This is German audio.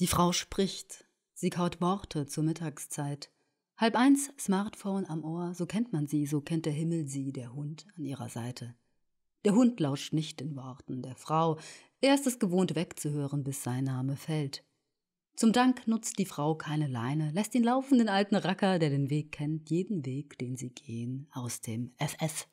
Die Frau spricht. Sie kaut Worte zur Mittagszeit. Halb eins, Smartphone am Ohr, so kennt man sie, so kennt der Himmel sie, der Hund an ihrer Seite. Der Hund lauscht nicht den Worten der Frau, er ist es gewohnt wegzuhören, bis sein Name fällt. Zum Dank nutzt die Frau keine Leine, lässt ihn laufen, den alten Racker, der den Weg kennt, jeden Weg, den sie gehen, aus dem FF.